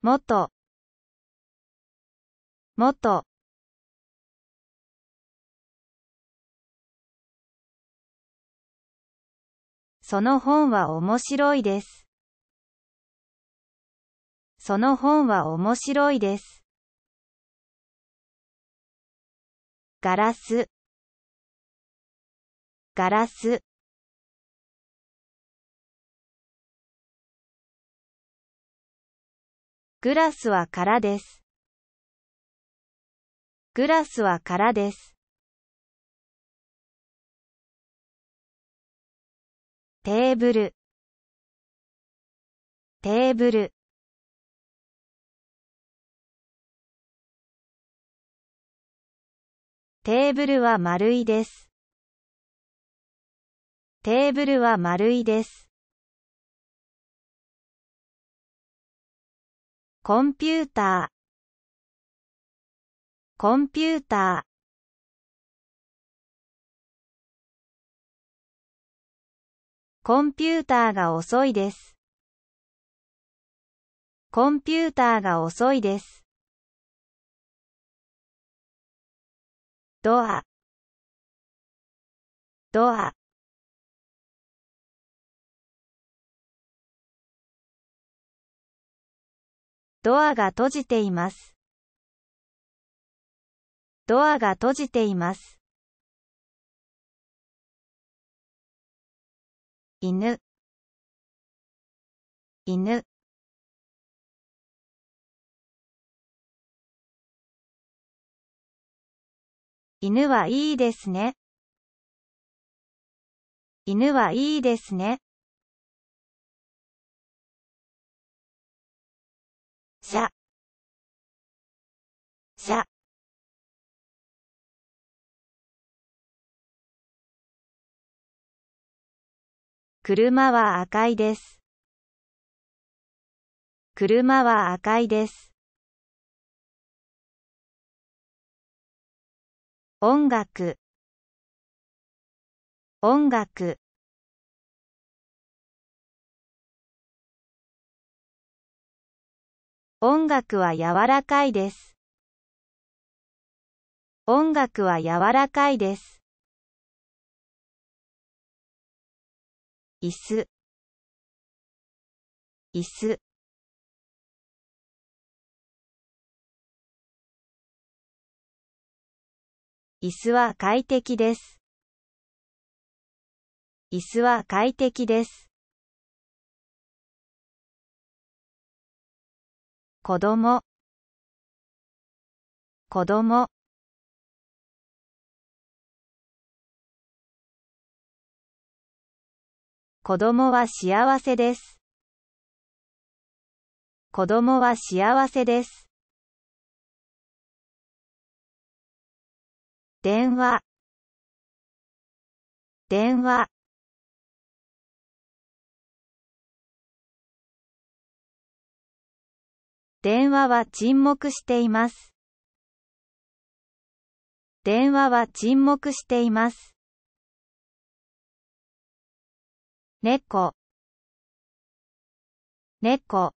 もっともっとその本は面白いです。その本は面白いです。ガラスガラスグラスは空です。グラスは空です。テーブルテーブルテーブルは丸いです。テーブルは丸いです。コンピューターコンピューターコンピューターが遅いです。コンピューターが遅いです。ドアドアドアが閉じています。ドアが閉じています。犬犬犬はいいですね。犬はいいですね。車は赤いです。車は赤いです。音楽音楽音楽は柔らかいです。音楽は柔らかいです。椅子椅子椅子は快適です。椅子は快適です。子供子供子供は幸せです。子供は幸せです。電話電話電話は沈黙しています。電話は沈黙しています。猫猫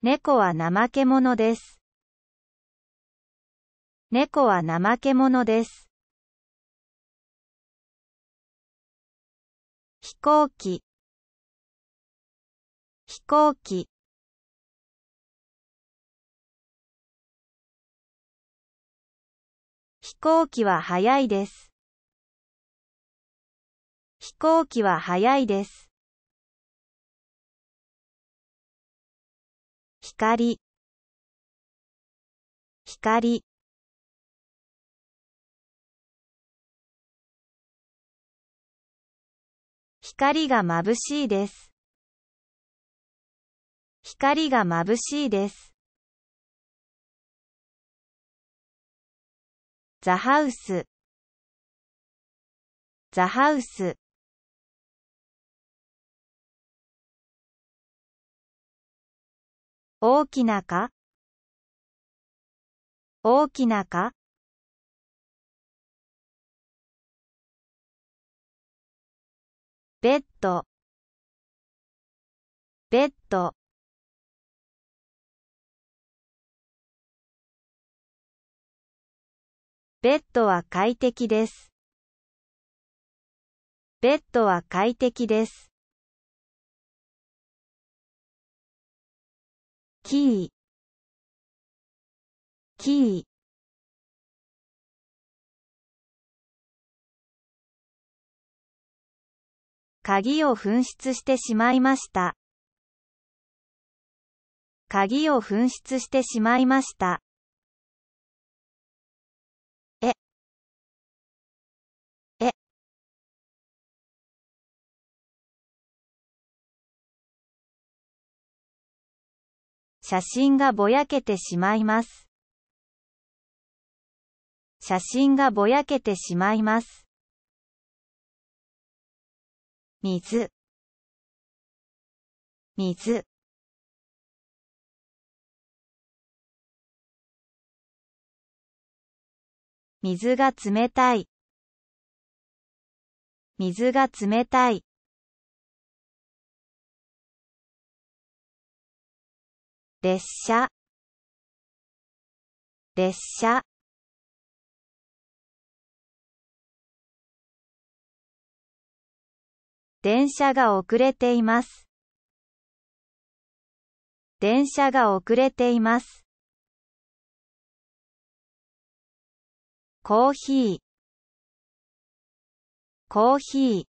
猫は怠け者です。猫は怠け者です。飛行機飛行機飛行機は速いです。飛行機は速いです。光光光が眩しいです。光が眩しいです。ザハウスザハウス大きなか大きなかベッドベッドベッドは快適です。ベッドは快適です。キーキー鍵を紛失してしまいました。鍵を紛失してしまいました。え、え、写真がぼやけてしまいます。写真がぼやけてしまいます。水水水が冷たい水が冷たい列車列車電車が遅れています。電車が遅れています。コーヒーコーヒー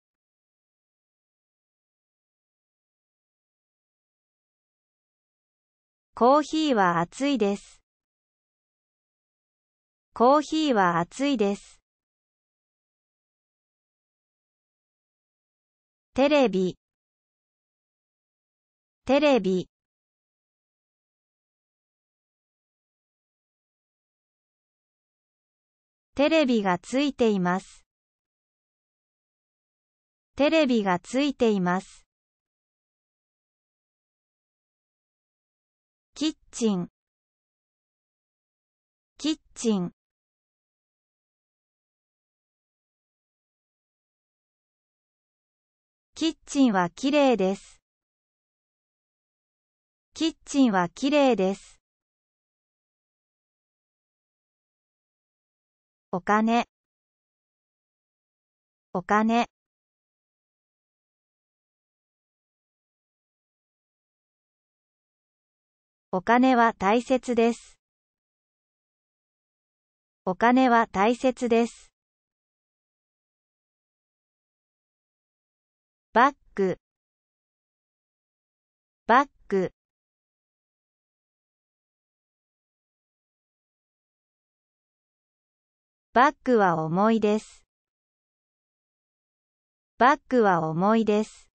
コーヒーは熱いです。コーヒーは熱いです。テレビテレビテレビがついています。テレビがついています。キッチンキッチンキッチンはきれいです。キッチンはきれいです。お金お金お金は大切です。お金は大切です。バック、バック。バックは重いです。バックは重いです。